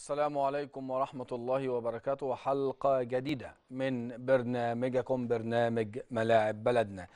السلام عليكم ورحمة الله وبركاته حلقة جديدة من برنامجكم برنامج ملاعب بلدنا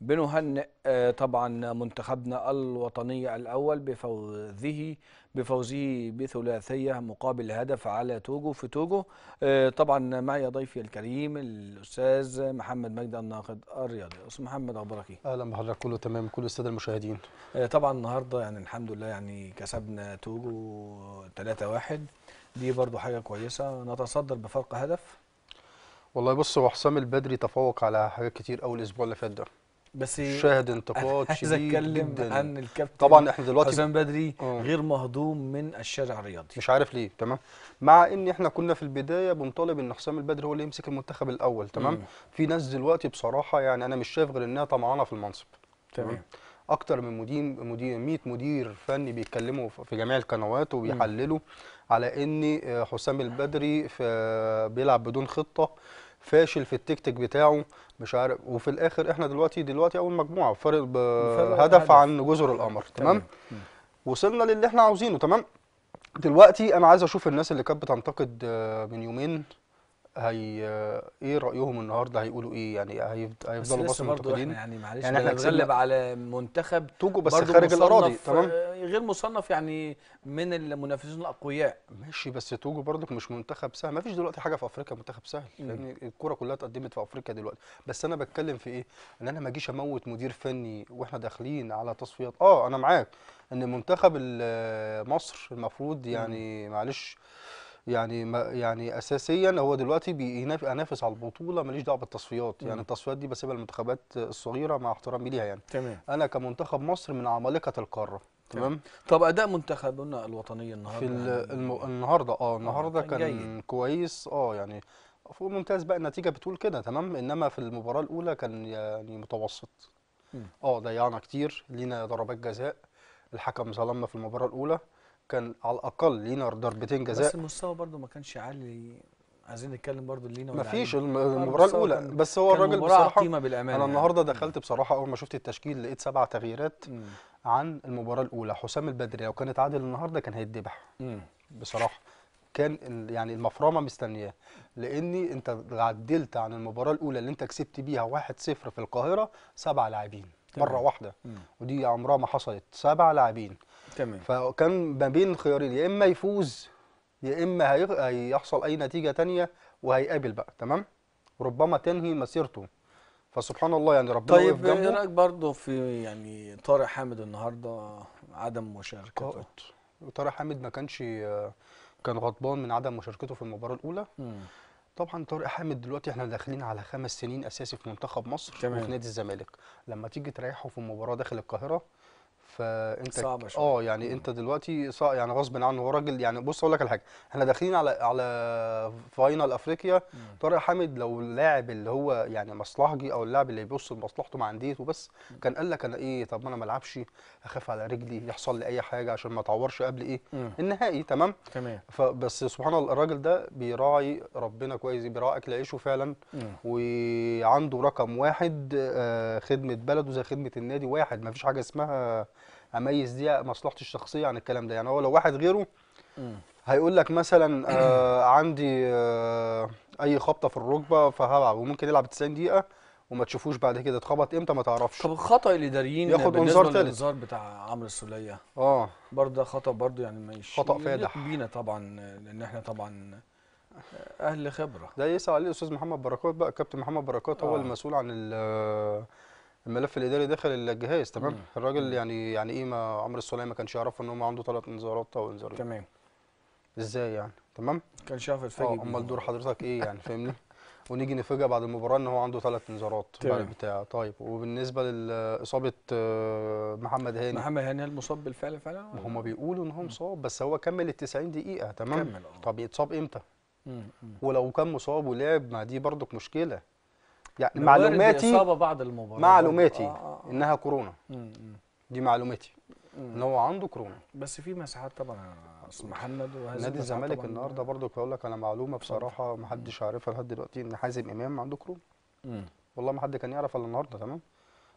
بنهنئ آه، طبعا منتخبنا الوطني الأول بفوزه بفوزه بثلاثية مقابل هدف على توجو في توجو آه، طبعا معي ضيفي الكريم الأستاذ محمد مجد الناقد الرياضي أستاذ محمد أخبارك إيه؟ أهلا بحضرتك كله تمام كل السادة المشاهدين آه، طبعا النهاردة يعني الحمد لله يعني كسبنا توجو 3-1 دي برضو حاجة كويسة نتصدر بفرق هدف والله بص هو حسام البدري تفوق على حاجات كتير أول الأسبوع اللي فات ده بس شاهد انتقاد شديد اتكلم جدا. عن الكابتن طبعا احنا دلوقتي حسام بدري آه. غير مهضوم من الشارع الرياضي مش عارف ليه تمام مع ان احنا كنا في البدايه بنطالب ان حسام البدري هو اللي يمسك المنتخب الاول تمام مم. في ناس دلوقتي بصراحه يعني انا مش شايف غير انها طمعانه في المنصب تمام اكتر من مدير مدير 100 مدير فني بيتكلموا في جميع القنوات وبيحللوا على ان آه، حسام البدري بيلعب بدون خطه فاشل في التكتيك بتاعه مش عارف وفي الاخر احنا دلوقتي دلوقتي اول مجموعه فرق بهدف عن جزر القمر تمام وصلنا للي احنا عاوزينه تمام دلوقتي انا عايز اشوف الناس اللي كانت بتنتقد آه، من يومين هي ايه رايهم النهارده هيقولوا ايه يعني هيفضلوا بس برضه احنا يعني معلش يعني احنا نتغلب على منتخب توجو بس خارج الاراضي تمام آه، غير مصنف يعني من المنافسين الاقوياء ماشي بس توجو برضك مش منتخب سهل ما فيش دلوقتي حاجه في افريقيا منتخب سهل لان الكوره كلها اتقدمت في افريقيا دلوقتي بس انا بتكلم في ايه ان انا ما اجيش اموت مدير فني واحنا داخلين على تصفيات اه انا معاك ان منتخب مصر المفروض يعني معلش يعني ما يعني اساسيا هو دلوقتي بينافس على البطوله ماليش دعوه بالتصفيات يعني التصفيات دي بسيبها للمنتخبات الصغيره مع احترامي ليها يعني تمام. انا كمنتخب مصر من عمالقه القاره تمام طب اداء منتخبنا الوطني النهارده في يعني الم... النهارده اه النهارده آه، كان, جاي. كويس اه يعني فوق ممتاز بقى النتيجه بتقول كده تمام انما في المباراه الاولى كان يعني متوسط اه ضيعنا كتير لينا ضربات جزاء الحكم ظلمنا في المباراه الاولى كان على الاقل لينا ضربتين جزاء بس المستوى برده ما كانش عالي عايزين نتكلم برده لينا ما فيش اه، المباراه الاولى بس هو الراجل بصراحه قيمة بالأمان انا يعني. النهارده دخلت بصراحه اول ما شفت التشكيل لقيت سبع تغييرات مم. عن المباراه الاولى حسام البدري لو كان اتعادل النهارده كان هيتذبح بصراحه كان يعني المفرمه مستنياه لاني انت عدلت عن المباراه الاولى اللي انت كسبت بيها 1-0 في القاهره سبع لاعبين مره واحده ودي عمرها ما حصلت سبع لاعبين تمام فكان ما بين خيارين يا اما يفوز يا اما هيحصل اي نتيجه ثانيه وهيقابل بقى تمام ربما تنهي مسيرته فسبحان الله يعني ربنا طيب وقف جنبه طيب ايه رايك برضه في يعني طارق حامد النهارده عدم مشاركته آه، طارق حامد ما كانش كان غضبان من عدم مشاركته في المباراه الاولى م. طبعا طارق حامد دلوقتي احنا داخلين على خمس سنين اساسي في منتخب مصر تمام. وفي نادي الزمالك لما تيجي تريحه في مباراه داخل القاهره فانت صعبه شويه اه يعني انت دلوقتي يعني غصب عنه هو راجل يعني بص اقول لك على حاجه احنا داخلين على على فاينل افريقيا طارق حامد لو اللاعب اللي هو يعني مصلحجي او اللاعب اللي بيبص لمصلحته مع انديته بس كان قال لك انا ايه طب ما انا ما العبش اخاف على رجلي يحصل لي اي حاجه عشان ما اتعورش قبل ايه مم. النهائي تمام تمام فبس سبحان الله الراجل ده بيراعي ربنا كويس بيراعي اكل عيشه فعلا مم. وعنده رقم واحد آه، خدمه بلده زي خدمه النادي واحد ما فيش حاجه اسمها اميز دي مصلحتي الشخصيه عن الكلام ده يعني هو لو واحد غيره هيقول لك مثلا آه عندي آه اي خبطه في الركبه فهلعب وممكن يلعب 90 دقيقه وما تشوفوش بعد كده اتخبط امتى ما تعرفش طب الخطا اللي داريين ياخد انذار ثالث الانذار بتاع عمرو السوليه اه برضه ده خطا برضه يعني ماشي خطا فادح بينا طبعا لان احنا طبعا آه، اهل خبره ده يسال عليه الاستاذ محمد بركات بقى كابتن محمد بركات آه. هو المسؤول عن الملف الاداري داخل الجهاز تمام مم. الراجل يعني يعني ايه ما عمرو السليم ما كانش يعرفه ان هم عنده ثلاث انذارات او انذارين تمام ازاي يعني تمام كانش يعرف أه، يتفاجئ امال دور حضرتك ايه يعني فاهمني ونيجي نفاجئ بعد المباراه ان هو عنده ثلاث انذارات بتاع طيب وبالنسبه لاصابه آه، محمد هاني محمد هاني هل مصاب بالفعل فعلا هم بيقولوا ان هو مصاب بس هو كمل ال 90 دقيقه تمام كمل آه. طب يتصاب امتى مم. ولو كان مصاب ولعب ما دي برضك مشكله يعني معلوماتي اصابه بعد المباراه معلوماتي آه, آه،, آه. انها كورونا مم. دي معلوماتي مم. ان هو عنده كورونا بس في مساحات طبعا يا محمد نادي الزمالك النهارده برضو بقول لك على معلومه بصراحه ما حدش عارفها لحد دلوقتي ان حازم امام عنده كورونا والله ما حد كان يعرف الا النهارده تمام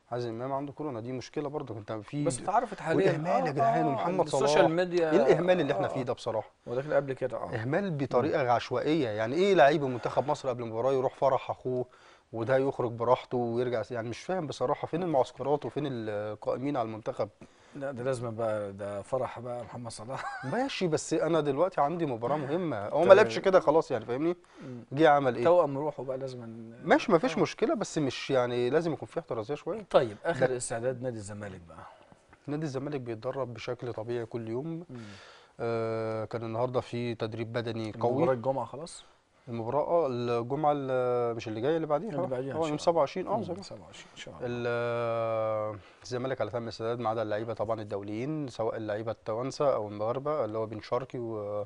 حازم امام عنده كورونا دي مشكله برضه انت في بس اتعرفت حاليا الاهمال يا آه، جدعان ومحمد صلاح السوشيال ميديا ايه الاهمال اللي احنا فيه ده بصراحه وداخل قبل كده اه اهمال بطريقه مم. عشوائيه يعني ايه لعيب منتخب مصر قبل المباراه يروح فرح اخوه وده يخرج براحته ويرجع يعني مش فاهم بصراحه فين المعسكرات وفين القائمين على المنتخب لا ده لازم بقى ده فرح بقى محمد صلاح ماشي بس انا دلوقتي عندي مباراه مهمه هو ما لعبش كده خلاص يعني فاهمني جه عمل ايه توأم روحه بقى لازم ماشي ما فيش آه. مشكله بس مش يعني لازم يكون في احترازيه شويه طيب اخر استعداد نادي الزمالك بقى نادي الزمالك بيتدرب بشكل طبيعي كل يوم آه كان النهارده في تدريب بدني قوي مباراه الجمعه خلاص المباراه الجمعه مش اللي جايه اللي بعديها اللي بعديها اه يوم 27 اه 27 ان شاء الله الزمالك على تم السداد ما عدا اللعيبه طبعا الدوليين سواء اللعيبه التوانسه او المغاربه اللي هو بن شرقي و...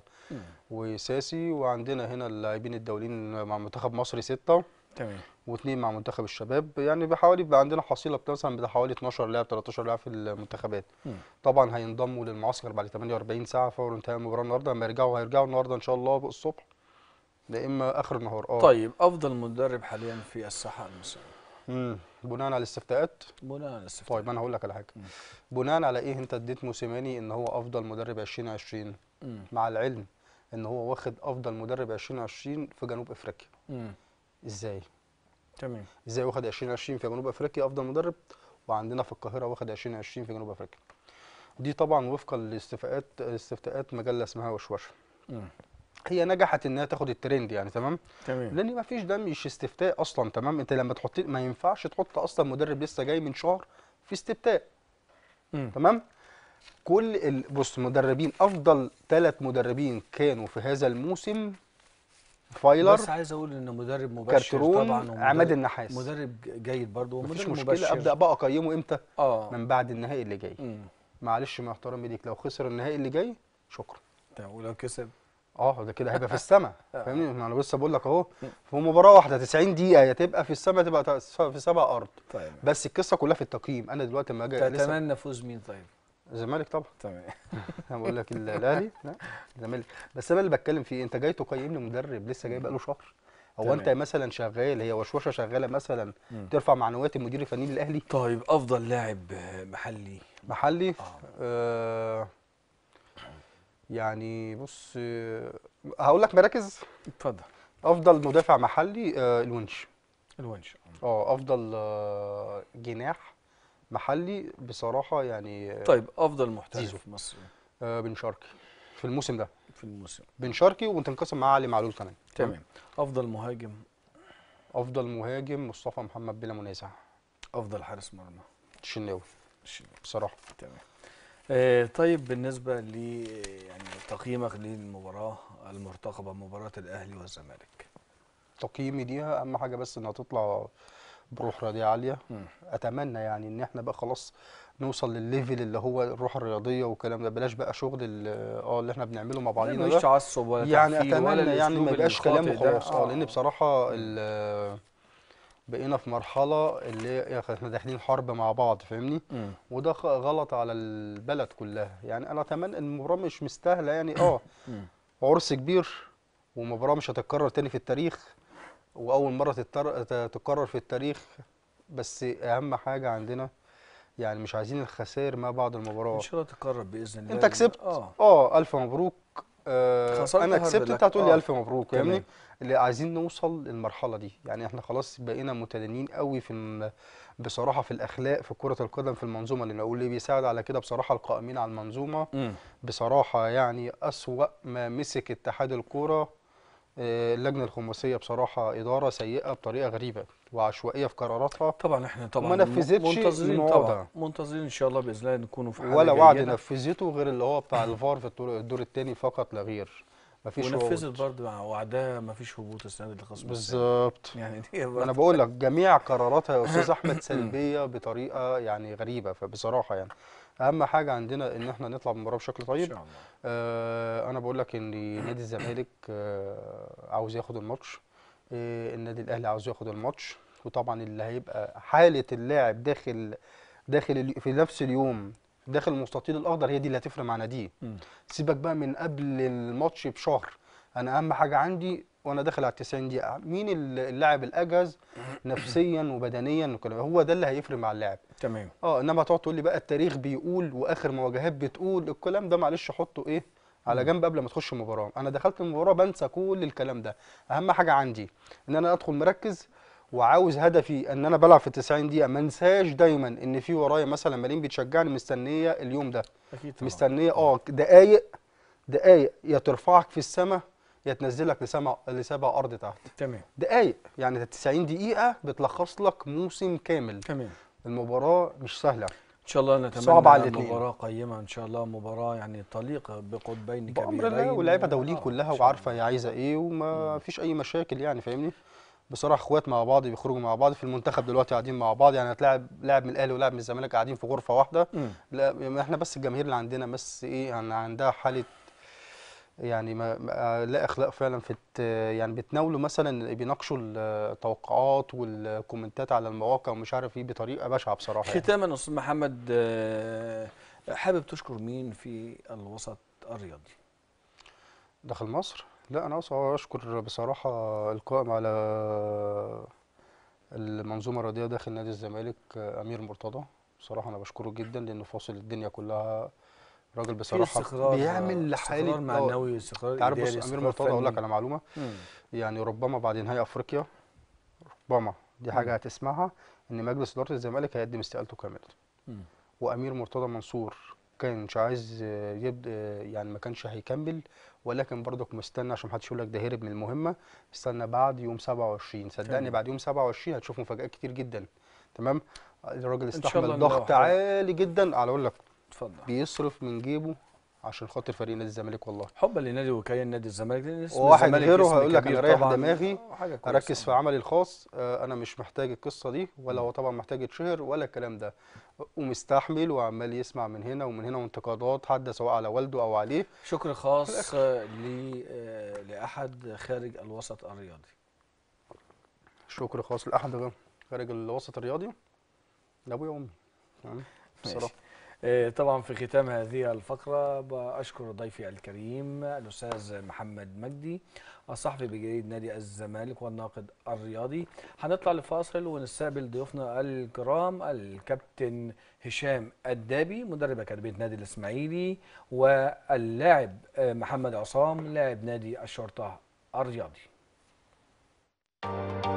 وساسي وعندنا هنا اللاعبين الدوليين مع منتخب مصر سته تمام واثنين مع منتخب الشباب يعني بحوالي بقى عندنا حصيله مثلا بحوالي 12 لاعب 13 لاعب في المنتخبات مم. طبعا هينضموا للمعسكر بعد 48 ساعه فور انتهاء المباراه النهارده لما يرجعوا هيرجعوا النهارده ان شاء الله الصبح لا اما اخر النهار اه طيب افضل مدرب حاليا في الساحه المصريه امم بناء على الاستفتاءات بناء على الاستفتاءات طيب انا هقول لك على حاجه بناء على ايه انت اديت موسيماني ان هو افضل مدرب 2020 مم. مع العلم ان هو واخد افضل مدرب 2020 في جنوب افريقيا امم ازاي تمام ازاي واخد 2020 في جنوب افريقيا افضل مدرب وعندنا في القاهره واخد 2020 في جنوب افريقيا دي طبعا وفقا لاستفتاءات استفتاءات مجله اسمها وشوشه امم هي نجحت انها تاخد الترند يعني تمام تمام لان ما فيش ده مش استفتاء اصلا تمام انت لما تحط ما ينفعش تحط اصلا مدرب لسه جاي من شهر في استفتاء مم. تمام كل بص مدربين افضل ثلاث مدربين كانوا في هذا الموسم فايلر بس عايز اقول ان مدرب مباشر طبعا طبعا عماد النحاس مدرب جيد برضه ومدرب مشكله مباشر. ابدا بقى اقيمه امتى آه. من بعد النهائي اللي جاي معلش مع احترامي ليك لو خسر النهائي اللي جاي شكرا طيب، ولو كسب اه ده كده هيبقى في السماء فاهمني انا لسه بقول لك اهو في مباراه واحده 90 دقيقه يا تبقى في السماء تبقى في سبع ارض طيب. بس القصه كلها في التقييم انا دلوقتي لما اجي تتمنى فوز مين طيب الزمالك طبعا تمام انا بقول لك الاهلي الزمالك بس انا اللي بتكلم فيه انت جاي تقيم لي مدرب لسه جاي بقاله شهر هو انت مثلا شغال هي وشوشه شغاله مثلا مم. ترفع معنويات المدير الفني للاهلي طيب افضل لاعب محلي محلي آه. آه يعني بص هقول لك مراكز اتفضل افضل مدافع محلي آه، الونش الونش اه افضل آه، جناح محلي بصراحه يعني آه، طيب افضل محترف في مصر بن شرقي في الموسم ده في الموسم بن شرقي وتنقسم معاه علي معلول كمان تمام افضل مهاجم افضل مهاجم مصطفى محمد بلا منازع افضل حارس مرمى الشناوي الشناوي بصراحه تمام آه، طيب بالنسبة ل يعني تقييمك للمباراة المرتقبة مباراة الأهلي والزمالك تقييمي ليها أهم حاجة بس إنها تطلع بروح رياضية عالية م. أتمنى يعني إن إحنا بقى خلاص نوصل للليفل اللي هو الروح الرياضيه والكلام ده بلاش بقى شغل اه اللي احنا بنعمله مع بعضنا مفيش تعصب ولا يعني اتمنى ولا يعني ما يبقاش كلام وخلاص اه لان آه. بصراحه بقينا في مرحله اللي احنا داخلين حرب مع بعض فاهمني وده غلط على البلد كلها يعني انا اتمنى ان المباراه مش مستاهله يعني اه عرس كبير ومباراه مش هتتكرر تاني في التاريخ واول مره تتكرر في التاريخ بس اهم حاجه عندنا يعني مش عايزين الخسائر ما بعد المباراه ان شاء الله تتكرر باذن الله انت كسبت اه, آه الف مبروك آه انا كسبت انت هتقول لي آه، الف مبروك فاهمني عايزين نوصل للمرحله دي يعني احنا خلاص بقينا متدنين قوي في بصراحه في الاخلاق في كره القدم في المنظومه اللي لان اللي إيه، بيساعد على كده بصراحه القائمين على المنظومه م. بصراحه يعني اسوا ما مسك اتحاد الكوره آه، اللجنه الخماسيه بصراحه اداره سيئه بطريقه غريبه وعشوائيه في قراراتها طبعا احنا طبعا ما نفذتش منتظرين طبعا منتظرين ان شاء الله باذن الله نكونوا في حاله ولا وعد نفذته غير اللي هو بتاع الفار في الدور الثاني فقط لا غير مفيش ونفذت برضه مع وعدها مفيش هبوط السنه دي للخصم بالظبط يعني دي انا بقول لك جميع قراراتها يا استاذ احمد سلبيه بطريقه يعني غريبه فبصراحه يعني اهم حاجه عندنا ان احنا نطلع بالمباراه بشكل طيب ان شاء الله. آه انا بقول لك ان نادي الزمالك آه عاوز ياخد الماتش آه النادي الاهلي عاوز ياخد الماتش وطبعا اللي هيبقى حاله اللاعب داخل داخل في نفس اليوم داخل المستطيل الاخضر هي دي اللي هتفرق مع ناديه سيبك بقى من قبل الماتش بشهر انا اهم حاجه عندي وانا داخل على 90 دقيقه مين اللاعب الاجهز نفسيا وبدنيا هو ده اللي هيفرق مع اللاعب تمام اه انما تقعد تقول لي بقى التاريخ بيقول واخر مواجهات بتقول الكلام ده معلش حطه ايه على جنب قبل ما تخش المباراه انا دخلت المباراه بنسى كل الكلام ده اهم حاجه عندي ان انا ادخل مركز وعاوز هدفي ان انا بلعب في 90 دقيقه ما انساش دايما ان في ورايا مثلا ملايين بتشجعني مستنيه اليوم ده اكيد طبعا. مستنيه اه دقايق دقايق يا ترفعك في السماء يا تنزلك لسبع لسبع ارض تحت تمام دقايق يعني 90 دقيقه بتلخص لك موسم كامل تمام المباراه مش سهله ان شاء الله نتمنى صعب على مباراه قيمه ان شاء الله مباراه يعني طليقه بقطبين كبيرين بامر واللعيبه دوليين آه كلها وعارفه هي عايزه ايه وما فيش اي مشاكل يعني فاهمني بصراحه اخوات مع بعض بيخرجوا مع بعض في المنتخب دلوقتي قاعدين مع بعض يعني هتلاعب لاعب من الاهلي ولاعب من الزمالك قاعدين في غرفه واحده لا احنا بس الجماهير اللي عندنا بس ايه يعني عندها حاله يعني ما لا اخلاق فعلا في يعني بتناولوا مثلا بيناقشوا التوقعات والكومنتات على المواقع ومش عارف ايه بطريقه بشعه بصراحه يعني. ختاما يعني. استاذ محمد آه، حابب تشكر مين في الوسط الرياضي داخل مصر لا انا اشكر بصراحه القائم على المنظومه الرياضيه داخل نادي الزمالك آه، امير مرتضى بصراحه انا بشكره جدا لانه فاصل الدنيا كلها راجل بصراحه بيعمل آه، لحاله معنوي استقرار تعرف بص امير مرتضى اقول لك على معلومه مم. يعني ربما بعد نهائي افريقيا ربما دي حاجه مم. هتسمعها ان مجلس اداره الزمالك هيقدم استقالته كامله وامير مرتضى منصور كان مش عايز يبدا يعني ما كانش هيكمل ولكن برضك مستنى عشان محدش يقول لك ده هرب من المهمه استنى بعد يوم 27 صدقني بعد يوم 27 هتشوف مفاجآت كتير جدا تمام الراجل استحمل ضغط عالي جدا على اقول لك اتفضل بيصرف من جيبه عشان خاطر فريق نادي الزمالك والله حبا لنادي وكيان نادي الزمالك لان واحد غيره هيقول لك انا رايح دماغي آه، اركز في عملي الخاص آه، انا مش محتاج القصه دي ولا هو طبعا محتاج يتشهر ولا الكلام ده ومستحمل وعمال يسمع من هنا ومن هنا وانتقادات حد سواء على والده او عليه شكر خاص ل آه، لاحد خارج الوسط الرياضي شكر خاص لاحد خارج الوسط الرياضي لابويا وامي تمام بصراحه آه، طبعا في ختام هذه الفقرة بأشكر ضيفي الكريم الأستاذ محمد مجدي الصحفي بجريد نادي الزمالك والناقد الرياضي هنطلع لفاصل ونستقبل ضيوفنا الكرام الكابتن هشام الدابي مدرب أكاديمية نادي الإسماعيلي واللاعب آه، محمد عصام لاعب نادي الشرطة الرياضي Thank you.